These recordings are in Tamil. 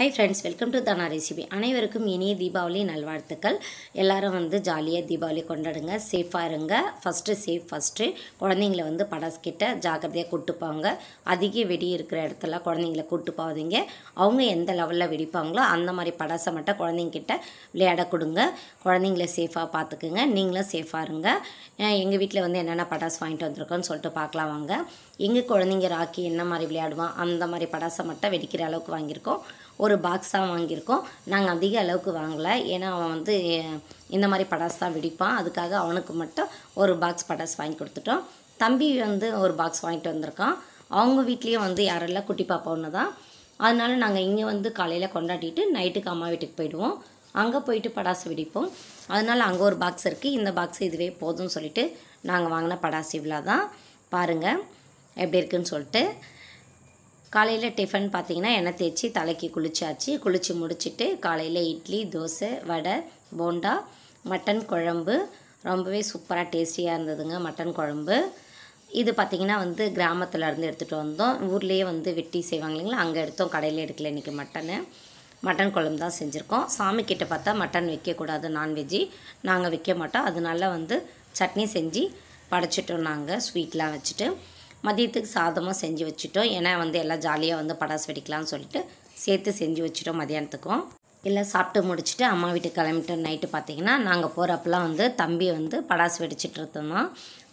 high friends welcome to Dhana recipe அனைவருக்கும் இனிய தீபாவளி நல்வாழ்த்துக்கள் எல்லாரும் வந்து ஜாலியாக தீபாவளி கொண்டாடுங்க சேஃபாக இருங்க ஃபஸ்ட்டு சேஃப் ஃபஸ்ட்டு குழந்தைங்கள வந்து படாஸ்கிட்ட ஜாக்கிரதையாக கூட்டுப்பாங்க அதிக வெடி இருக்கிற இடத்துல குழந்தைங்கள கூட்டு போகாதீங்க அவங்க எந்த லெவலில் வெடிப்பாங்களோ அந்த மாதிரி படாசை மட்டும் குழந்தைங்கிட்ட விளையாட கொடுங்க குழந்தைங்கள சேஃபாக பார்த்துக்குங்க நீங்களும் சேஃபாக இருங்க எங்கள் வீட்டில் வந்து என்னென்ன படாஸ் வாங்கிட்டு வந்திருக்கோன்னு சொல்லிட்டு பார்க்கலாம் வாங்க எங்கள் குழந்தைங்க ராக்கி என்ன மாதிரி விளையாடுவான் அந்த மாதிரி படாசை மட்டும் வெடிக்கிற அளவுக்கு வாங்கியிருக்கோம் ஒரு பாக்ஸாக வாங்கியிருக்கோம் நாங்கள் அதிக அளவுக்கு வாங்கலை ஏன்னா அவன் வந்து இந்த மாதிரி படாஸ் தான் வெடிப்பான் அதுக்காக அவனுக்கு மட்டும் ஒரு பாக்ஸ் படாஸ் வாங்கி கொடுத்துட்டோம் தம்பி வந்து ஒரு பாக்ஸ் வாங்கிட்டு வந்திருக்கான் அவங்க வீட்லேயும் வந்து யாரெல்லாம் குட்டி பாப்பா ஒன்று தான் அதனால் நாங்கள் இங்கே வந்து காலையில் கொண்டாடிட்டு நைட்டுக்கு அம்மா வீட்டுக்கு போயிடுவோம் அங்கே போயிட்டு படாசு வெடிப்போம் அதனால் அங்கே ஒரு பாக்ஸ் இருக்குது இந்த பாக்ஸ் இதுவே போதும்னு சொல்லிவிட்டு நாங்கள் வாங்கின படாசு இவ்வளோ தான் பாருங்கள் எப்படி இருக்குன்னு சொல்லிட்டு காலையில் டிஃபன் பார்த்தீங்கன்னா எண்ணெய் தேய்ச்சி தலைக்கு குளிச்சாச்சு குளித்து முடிச்சுட்டு காலையில் இட்லி தோசை வடை போண்டா மட்டன் குழம்பு ரொம்பவே சூப்பராக டேஸ்டியாக இருந்ததுங்க மட்டன் குழம்பு இது பார்த்திங்கன்னா வந்து கிராமத்தில் இருந்து எடுத்துகிட்டு வந்தோம் ஊர்லேயே வந்து வெட்டி செய்வாங்க இல்லைங்களா அங்கே எடுத்தோம் கடையில் எடுக்கல இன்றைக்கி மட்டனு மட்டன் குழம்பு தான் செஞ்சுருக்கோம் சாமிக்கிட்ட பார்த்தா மட்டன் வைக்கக்கூடாது நான்வெஜ்ஜி நாங்கள் வைக்க மாட்டோம் அதனால வந்து சட்னி செஞ்சு படைச்சிட்டோம் நாங்கள் ஸ்வீட்லாம் வச்சுட்டு மதியத்துக்கு சாதமும் செஞ்சு வச்சுட்டோம் ஏன்னா வந்து எல்லாம் ஜாலியாக வந்து படாசு வெடிக்கலாம்னு சொல்லிட்டு சேர்த்து செஞ்சு வச்சுட்டோம் மதியானத்துக்கும் எல்லாம் சாப்பிட்டு முடிச்சுட்டு அம்மா வீட்டுக்கு கிளம்பிட்டு நைட்டு பார்த்திங்கன்னா நாங்கள் போகிறப்பெல்லாம் வந்து தம்பி வந்து படாசு வெடிச்சிட்டு இருந்தோம்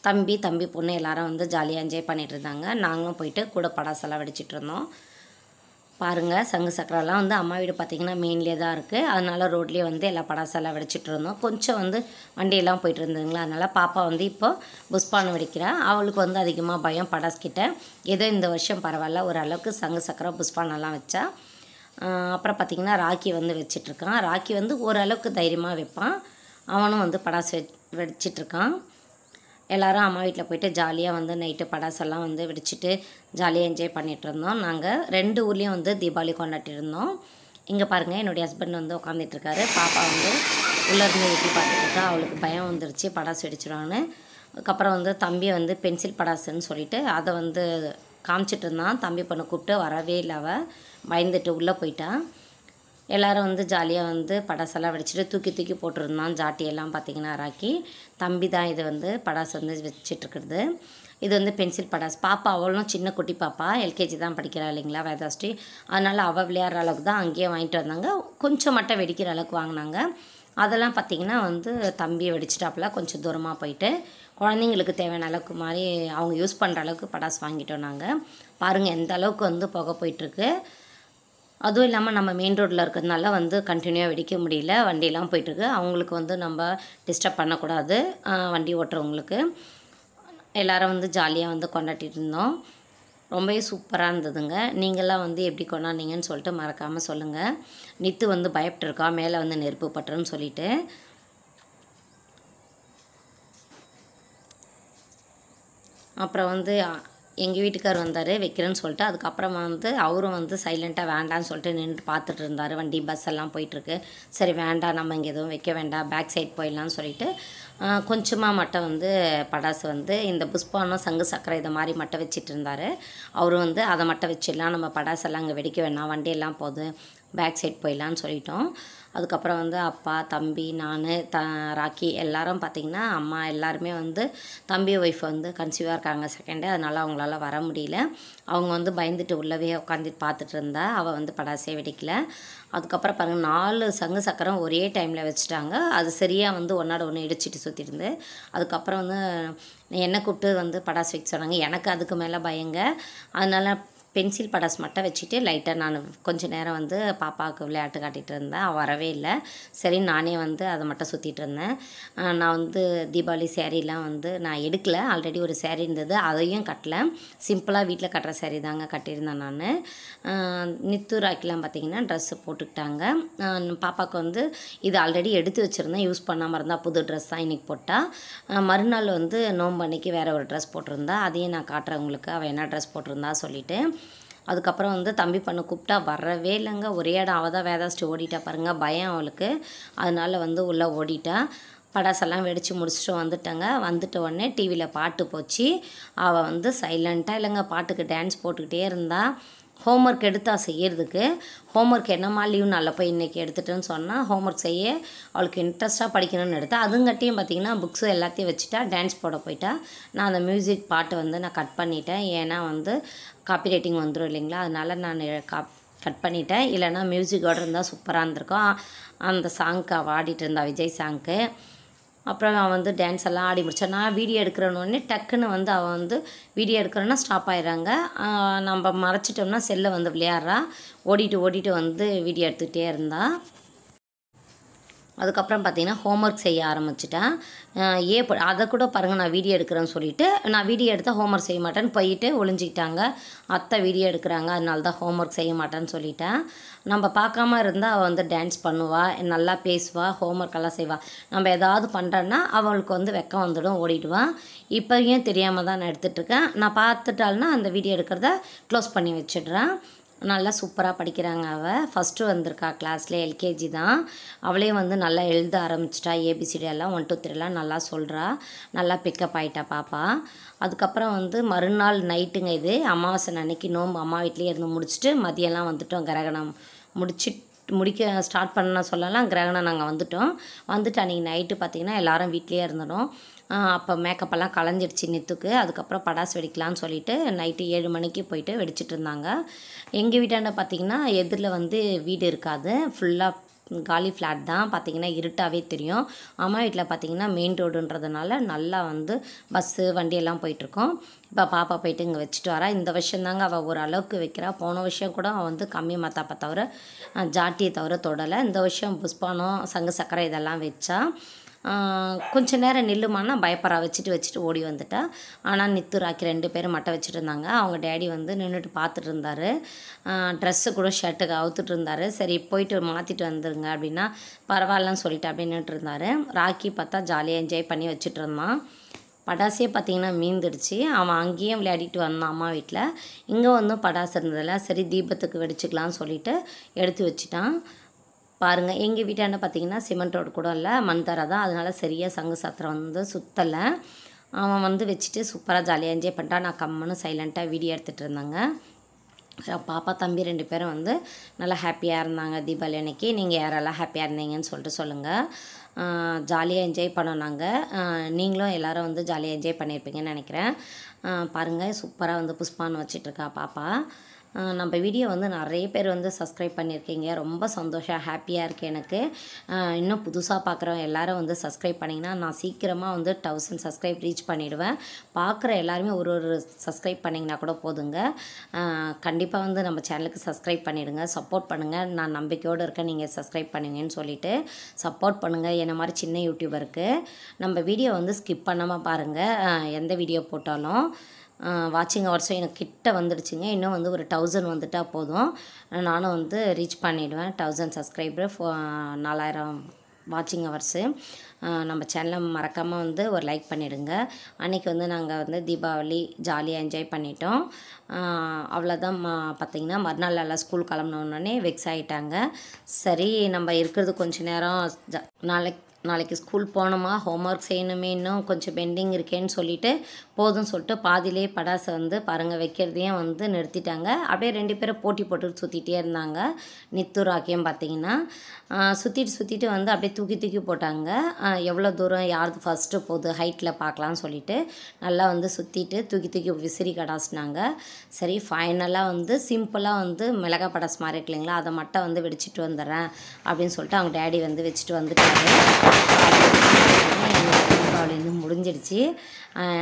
தம்பி தம்பி பொண்ணு எல்லாரும் வந்து ஜாலியாக என்ஜாய் பண்ணிகிட்டு இருந்தாங்க நாங்களும் போயிட்டு கூட படாசெல்லாம் வெடிச்சிட்டு இருந்தோம் பாருங்கள் சங்கு சக்கரெல்லாம் வந்து அம்மா வீடு பார்த்திங்கன்னா மெயின்லேயே தான் இருக்குது அதனால் ரோட்லேயே வந்து எல்லா படாசெல்லாம் வெடிச்சிட்டு இருந்தோம் கொஞ்சம் வந்து வண்டியெல்லாம் போயிட்டு இருந்ததுங்களா அதனால் பாப்பா வந்து இப்போ புஷ்பானை வெடிக்கிறேன் அவளுக்கு வந்து அதிகமாக பயம் படாஸ்கிட்ட ஏதோ இந்த வருஷம் பரவாயில்ல ஓரளவுக்கு சங்கு சக்கரம் புஷ்பானெல்லாம் வச்சா அப்புறம் பார்த்திங்கன்னா ராக்கி வந்து வச்சிட்ருக்கான் ராக்கி வந்து ஓரளவுக்கு தைரியமாக வைப்பான் அவனும் வந்து படாசு வெ வெடிச்சிட்ருக்கான் எல்லோரும் அம்மா வீட்டில் போயிட்டு ஜாலியாக வந்து நைட்டு படாசெல்லாம் வந்து வெடிச்சிட்டு ஜாலியாக என்ஜாய் பண்ணிகிட்டு இருந்தோம் நாங்கள் ரெண்டு ஊர்லேயும் வந்து தீபாவளி கொண்டாட்டிருந்தோம் இங்கே பாருங்கள் என்னுடைய ஹஸ்பண்ட் வந்து உட்காந்துட்ருக்காரு பாப்பா வந்து உள்ளே இருந்து எட்டி பார்த்துட்டு அவளுக்கு பயம் வந்துருச்சு படாசு வெடிச்சிடுவான்னு அதுக்கப்புறம் வந்து தம்பி வந்து பென்சில் படாசுன்னு சொல்லிவிட்டு அதை வந்து காமிச்சிட்டு இருந்தான் தம்பி பொண்ணை கூப்பிட்டு வரவே இல்லை அவள் பயந்துட்டு உள்ளே போயிட்டான் எல்லோரும் வந்து ஜாலியாக வந்து படாசெல்லாம் வெடிச்சிட்டு தூக்கி தூக்கி போட்டிருந்தான் ஜாட்டியெல்லாம் பார்த்திங்கன்னா ராக்கி தம்பி தான் இது வந்து படாசு வந்து வச்சிட்ருக்குறது இது வந்து பென்சில் படாஸ் பாப்பா அவளும் சின்ன குட்டி பாப்பா எல்கேஜி தான் படிக்கிறா இல்லைங்களா வேதாஸ்ரீ அதனால் அவள் விளையாடுற அளவுக்கு தான் அங்கேயே வாங்கிட்டு வந்தாங்க கொஞ்சம் மட்டும் வெடிக்கிற அளவுக்கு வாங்கினாங்க அதெல்லாம் பார்த்திங்கன்னா வந்து தம்பியை வெடிச்சிட்டாப்புல கொஞ்சம் தூரமாக போயிட்டு குழந்தைங்களுக்கு தேவையான அளவுக்கு மாதிரி அவங்க யூஸ் பண்ணுற அளவுக்கு படாஸ் வாங்கிட்டோம் நாங்கள் பாருங்கள் எந்த அளவுக்கு வந்து புகை போயிட்டுருக்கு அதுவும் இல்லாமல் நம்ம மெயின் ரோட்டில் இருக்கிறதுனால வந்து கண்டினியூவாக வெடிக்க முடியல வண்டியெலாம் போயிட்டுருக்கு அவங்களுக்கு வந்து நம்ம டிஸ்டர்ப் பண்ணக்கூடாது வண்டி ஓட்டுறவங்களுக்கு எல்லோரும் வந்து ஜாலியாக வந்து கொண்டாடிட்டு இருந்தோம் ரொம்பவே சூப்பராக இருந்ததுங்க நீங்களாம் வந்து எப்படி கொண்டாடிங்கன்னு சொல்லிட்டு மறக்காமல் சொல்லுங்கள் நித்து வந்து பயப்பட்டுருக்கா மேலே வந்து நெருப்பு பட்டுருன்னு சொல்லிட்டு அப்புறம் வந்து எங்கள் வீட்டுக்கார் வந்தார் வைக்கிறேன்னு சொல்லிட்டு அதுக்கப்புறம் வந்து அவரும் வந்து சைலண்ட்டாக வேண்டான்னு சொல்லிட்டு நின்று பார்த்துட்டு இருந்தார் வண்டி பஸ் எல்லாம் போயிட்டுருக்கு சரி வேண்டாம் நம்ம இங்கே எதுவும் வைக்க வேண்டாம் பேக் சைட் போயிடலான்னு சொல்லிட்டு கொஞ்சமாக மட்டும் வந்து படாசு வந்து இந்த புஷ்பானம் சங்கு சக்கரை இதை மாதிரி மட்டும் வச்சிட்டு இருந்தார் அவர் வந்து அதை மட்டும் வச்சிடலாம் நம்ம படாசெல்லாம் அங்கே வெடிக்க வேண்டாம் வண்டியெல்லாம் போகுது பேக் சைட் போயிடலான்னு சொல்லிட்டோம் அதுக்கப்புறம் வந்து அப்பா தம்பி நான் த ராக்கி எல்லாரும் பார்த்திங்கன்னா அம்மா எல்லாருமே வந்து தம்பி ஒய்ஃப் வந்து கன்சீவாக இருக்காங்க செகண்டே அதனால் அவங்களால வர முடியல அவங்க வந்து பயந்துட்டு உள்ளவே உட்காந்து பார்த்துட்டு இருந்தா அவள் வந்து படாசே வெடிக்கல அதுக்கப்புறம் பாருங்கள் நாலு சங்கு சக்கரம் ஒரே டைமில் வச்சுட்டாங்க அது சரியாக வந்து ஒன்றோட ஒன்று இடிச்சிட்டு சுற்றிருந்து அதுக்கப்புறம் வந்து என்னை கூப்பிட்டு வந்து படாசு வைக்க சொன்னாங்க எனக்கு அதுக்கு மேலே பயங்க அதனால் பென்சில் படஸ் மட்டும் வச்சுட்டு லைட்டாக நான் கொஞ்சம் நேரம் வந்து பாப்பாவுக்கு விளையாட்டு காட்டிகிட்டு இருந்தேன் அவள் வரவே இல்லை சரி நானே வந்து அதை மட்டும் சுற்றிட்டு இருந்தேன் நான் வந்து தீபாவளி சேரீலாம் வந்து நான் எடுக்கலை ஆல்ரெடி ஒரு சேரீ இருந்தது அதையும் கட்டலை சிம்பிளாக வீட்டில் கட்டுற சேரீ தாங்க கட்டியிருந்தேன் நான் நித்தூராக்கெலாம் பார்த்தீங்கன்னா ட்ரெஸ்ஸு போட்டுக்கிட்டாங்க பாப்பாவுக்கு வந்து இது ஆல்ரெடி எடுத்து வச்சுருந்தேன் யூஸ் பண்ணாமல் இருந்தால் புது ட்ரெஸ் தான் இன்றைக்கி போட்டால் மறுநாள் வந்து நோம்பு அன்னைக்கு வேறு ஒரு ட்ரெஸ் போட்டிருந்தா அதையும் நான் காட்டுறேன் உங்களுக்கு அவள் என்ன ட்ரெஸ் போட்டிருந்தா சொல்லிவிட்டு அதுக்கப்புறம் வந்து தம்பி பண்ண கூப்பிட்டா வரவே இல்லைங்க ஒரே இடம் அவள் தான் வேதாஸ்ட்டு ஓடிட்டா பாருங்கள் பயம் அவளுக்கு அதனால் வந்து உள்ளே ஓடிட்டா படாசெல்லாம் வெடித்து முடிச்சுட்டு வந்துட்டாங்க வந்துட்ட உடனே டிவியில் பாட்டு போச்சு அவள் வந்து சைலண்ட்டாக இல்லைங்க பாட்டுக்கு டான்ஸ் போட்டுக்கிட்டே இருந்தாள் ஹோம் ஒர்க் எடுத்தால் செய்கிறதுக்கு ஹோம் ஒர்க் என்னம்மா லீவ் நல்ல போய் இன்றைக்கி எடுத்துட்டேன்னு சொன்னால் ஹோம் ஒர்க் செய்ய அவளுக்கு இன்ட்ரெஸ்ட்டாக படிக்கணும்னு எடுத்தா அதுங்கட்டியும் பார்த்திங்கன்னா புக்ஸு எல்லாத்தையும் வச்சுட்டா டான்ஸ் போட போயிட்டா நான் அந்த மியூசிக் பாட்டு வந்து நான் கட் பண்ணிட்டேன் ஏன்னா வந்து காப்பி ரைட்டிங் வந்துடும் இல்லைங்களா அதனால் நான் காப் கட் பண்ணிட்டேன் இல்லைனா மியூசிக்கோடு இருந்தால் சூப்பராக இருந்திருக்கும் அந்த சாங்க்கு அவள் ஆடிட்டு இருந்தாள் விஜய் சாங்க்கு அப்புறம் அவன் வந்து டான்ஸ் எல்லாம் ஆடி முடிச்சான் நான் வீடியோ எடுக்கிறனோடனே டக்குன்னு வந்து அவன் வந்து வீடியோ எடுக்கிறோன்னா ஸ்டாப் ஆகிடுறாங்க நம்ம மறைச்சிட்டோம்னா செல்லை வந்து விளையாடுறா ஓடிட்டு ஓடிட்டு வந்து வீடியோ எடுத்துகிட்டே இருந்தாள் அதுக்கப்புறம் பார்த்தீங்கன்னா ஹோம்ஒர்க் செய்ய ஆரம்பிச்சிட்டேன் ஏ அதை கூட பாருங்கள் நான் வீடியோ எடுக்கிறேன்னு சொல்லிவிட்டு நான் வீடியோ எடுத்தால் ஹோம்ஒர்க் செய்ய மாட்டேன்னு போயிட்டு ஒளிஞ்சிக்கிட்டாங்க அத்தை வீடியோ எடுக்கிறாங்க அதனால தான் ஹோம்ஒர்க் செய்ய மாட்டேன்னு சொல்லிட்டேன் நம்ம பார்க்காம இருந்தால் அவள் வந்து டான்ஸ் பண்ணுவாள் நல்லா பேசுவாள் ஒர்க் எல்லாம் செய்வாள் நம்ம ஏதாவது பண்ணுறேன்னா அவளுக்கு வந்து வெக்கம் வந்துடும் ஓடிடுவான் இப்போயும் தெரியாமல் தான் நான் எடுத்துகிட்ருக்கேன் நான் பார்த்துட்டாலும் அந்த வீடியோ எடுக்கிறத க்ளோஸ் பண்ணி வச்சிடுறேன் நல்லா சூப்பராக படிக்கிறாங்க அவள் ஃபஸ்ட்டு வந்திருக்கா கிளாஸில் எல்கேஜி தான் அவளே வந்து நல்லா எழுத ஆரம்பிச்சிட்டா ஏபிசிடி எல்லாம் ஒன் டூ த்ரீலாம் நல்லா சொல்கிறா நல்லா பிக்கப் ஆகிட்டா பாப்பா அதுக்கப்புறம் வந்து மறுநாள் நைட்டுங்க இது அமாவாசை அன்னைக்கு நோம்பு அம்மா வீட்லேயே இருந்து முடிச்சுட்டு மதியம்லாம் வந்துட்டோம் கிரகணம் முடிச்சுட்டு முடிக்க ஸ்டார்ட் பண்ண சொல்லலாம் கிரகணம் நாங்கள் வந்துவிட்டோம் வந்துட்டு அன்றைக்கி நைட்டு பார்த்தீங்கன்னா எல்லோரும் வீட்லேயே இருந்தோம் அப்போ மேக்கப்பெல்லாம் களைஞ்சிடுச்சு நித்துக்கு அதுக்கப்புறம் படாசு வெடிக்கலாம்னு சொல்லிட்டு நைட்டு ஏழு மணிக்கு போயிட்டு வெடிச்சிட்டு இருந்தாங்க எங்கள் வீட்டாண்ட பார்த்திங்கன்னா எதிரில் வந்து வீடு இருக்காது ஃபுல்லாக காலி ஃப்ளாட் தான் பார்த்திங்கன்னா இருட்டாகவே தெரியும் ஆமாம் வீட்டில் பார்த்திங்கன்னா மெயின் ரோடுன்றதுனால நல்லா வந்து பஸ்ஸு வண்டியெல்லாம் போயிட்டுருக்கோம் இப்போ பாப்பா போயிட்டு இங்கே வச்சுட்டு வரா இந்த வருஷம் தாங்க அவள் ஓரளவுக்கு வைக்கிறா போன வருஷம் கூட அவன் வந்து கம்மி மத்தாப்பை தவிர ஜாட்டியை தவிர தொடலை இந்த வருஷம் புஷ்பானம் சங்கு சக்கரை இதெல்லாம் வச்சா கொஞ்ச நேரம் நில்லுமான்னா பயப்பரா வச்சுட்டு வச்சுட்டு ஓடி வந்துட்டா ஆனால் நித்து ராக்கி ரெண்டு பேரும் மட்டை வச்சுட்டு இருந்தாங்க அவங்க டேடி வந்து நின்றுட்டு பார்த்துட்டு இருந்தார் ட்ரெஸ்ஸு கூட ஷர்ட்டுக்கு அவுத்துட்டு இருந்தார் சரி போயிட்டு மாற்றிட்டு வந்துருங்க அப்படின்னா பரவாயில்லன்னு சொல்லிட்டு அப்படியே நின்றுட்டு இருந்தார் ராக்கி பார்த்தா ஜாலியாக என்ஜாய் பண்ணி வச்சுட்டு இருந்தான் படாசே பார்த்தீங்கன்னா மீந்துடுச்சு அவன் அங்கேயும் விளையாடிட்டு வந்தான் அம்மா வீட்டில் இங்கே வந்தும் படாசு இருந்ததில்ல சரி தீபத்துக்கு வெடிச்சுக்கலான்னு சொல்லிட்டு எடுத்து வச்சுட்டான் பாருங்கள் எங்கள் வீட்டாண்ட பார்த்தீங்கன்னா சிமெண்ட் ரோடு கூட இல்லை மண் தர தான் அதனால் சரியாக சங்கு சத்திரம் வந்து சுற்றலை அவன் வந்து வச்சுட்டு சூப்பராக ஜாலியாக என்ஜாய் பண்ணிட்டான் நான் கம்மனும் சைலண்ட்டாக வீடியோ எடுத்துகிட்டு இருந்தாங்க பாப்பா தம்பி ரெண்டு பேரும் வந்து நல்லா ஹாப்பியாக இருந்தாங்க தீபாவளி அன்னைக்கு நீங்கள் யாரெல்லாம் ஹாப்பியாக இருந்தீங்கன்னு சொல்லிட்டு சொல்லுங்கள் ஜாலியாக என்ஜாய் பண்ணோம் நாங்கள் நீங்களும் எல்லோரும் வந்து ஜாலியாக என்ஜாய் பண்ணியிருப்பீங்கன்னு நினைக்கிறேன் பாருங்கள் சூப்பராக வந்து புஷ்பான்னு வச்சிட்ருக்கா பாப்பா நம்ம வீடியோ வந்து நிறைய பேர் வந்து சப்ஸ்கிரைப் பண்ணியிருக்கீங்க ரொம்ப சந்தோஷம் ஹாப்பியாக இருக்குது எனக்கு இன்னும் புதுசாக பார்க்குறவங்க எல்லோரும் வந்து சப்ஸ்கிரைப் பண்ணிங்கன்னா நான் சீக்கிரமாக வந்து தௌசண்ட் சப்ஸ்கிரைப் ரீச் பண்ணிவிடுவேன் பார்க்குற எல்லாருமே ஒரு ஒரு சப்ஸ்கிரைப் பண்ணிங்கன்னா கூட போதுங்க கண்டிப்பாக வந்து நம்ம சேனலுக்கு சப்ஸ்கிரைப் பண்ணிவிடுங்க சப்போர்ட் பண்ணுங்கள் நான் நம்பிக்கையோடு இருக்கேன் நீங்கள் சப்ஸ்கிரைப் பண்ணுவீங்கன்னு சொல்லிவிட்டு சப்போர்ட் பண்ணுங்கள் என்ன மாதிரி சின்ன யூடியூபருக்கு நம்ம வீடியோ வந்து ஸ்கிப் பண்ணாமல் பாருங்கள் எந்த வீடியோ போட்டாலும் வாட்சிங் ஹவர்ஸும் எனக்கு கிட்ட வந்துடுச்சுங்க இன்னும் வந்து ஒரு தௌசண்ட் வந்துட்டால் போதும் நானும் வந்து ரீச் பண்ணிவிடுவேன் தௌசண்ட் சப்ஸ்கிரைபர் ஃபோ நாலாயிரம் வாட்சிங் ஹவர்ஸு நம்ம சேனலை மறக்காமல் வந்து ஒரு லைக் பண்ணிவிடுங்க அன்றைக்கி வந்து நாங்கள் வந்து தீபாவளி ஜாலியாக என்ஜாய் பண்ணிட்டோம் அவ்வளோதான் பார்த்திங்கன்னா மறுநாள் எல்லாம் ஸ்கூல் கிளம்பினோடனே வெக்ஸ் ஆகிட்டாங்க சரி நம்ம இருக்கிறது கொஞ்ச நேரம் நாளைக்கு நாளைக்கு ஸ்கூல் போனோமா ஹோம்ஒர்க் செய்யணுமே இன்னும் கொஞ்சம் பெண்டிங் இருக்கேன்னு சொல்லிட்டு போதும் சொல்லிட்டு பாதிலே படாசை வந்து பாருங்கள் வைக்கிறதையும் வந்து நிறுத்திட்டாங்க அப்படியே ரெண்டு பேரும் போட்டி போட்டு சுற்றிட்டே இருந்தாங்க நித்து ராக்கியம் பார்த்தீங்கன்னா சுற்றிட்டு சுற்றிட்டு வந்து அப்படியே தூக்கி தூக்கி போட்டாங்க எவ்வளோ தூரம் யாருக்கு ஃபஸ்ட்டு போகுது ஹைட்டில் பார்க்கலான்னு சொல்லிட்டு நல்லா வந்து சுற்றிட்டு தூக்கி தூக்கி விசிறி கடாசினாங்க சரி ஃபைனலாக வந்து சிம்பிளாக வந்து மிளகா படாஸ் மாதிரி இருக்கு இல்லைங்களா அதை மட்டும் வந்து வெடிச்சிட்டு வந்துடுறேன் அப்படின்னு சொல்லிட்டு அவங்க டேடி வந்து வச்சுட்டு வந்துட்டாங்க முடிஞ்சிடுச்சு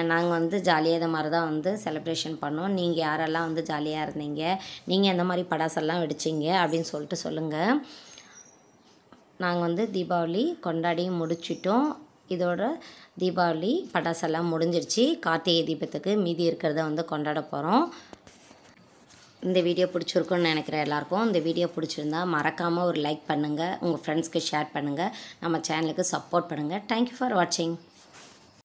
நாங்கள் வந்து ஜாலியாக இதை மாதிரி தான் வந்து செலிப்ரேஷன் பண்ணோம் நீங்கள் யாரெல்லாம் வந்து ஜாலியாக இருந்தீங்க நீங்கள் எந்த மாதிரி படாசெல்லாம் வெடிச்சிங்க அப்படின்னு சொல்லிட்டு சொல்லுங்கள் நாங்கள் வந்து தீபாவளி கொண்டாடி முடிச்சிட்டோம் இதோட தீபாவளி படாசெல்லாம் முடிஞ்சிருச்சு கார்த்திகை தீபத்துக்கு மீதி இருக்கிறத வந்து கொண்டாட போகிறோம் இந்த வீடியோ பிடிச்சிருக்குன்னு நினைக்கிற எல்லாருக்கும் இந்த வீடியோ பிடிச்சிருந்தா மறக்காமல் ஒரு லைக் பண்ணுங்கள் உங்கள் ஃப்ரெண்ட்ஸ்க்கு ஷேர் பண்ணுங்கள் நம்ம சேனலுக்கு சப்போர்ட் பண்ணுங்கள் தேங்க்யூ ஃபார் வாட்சிங்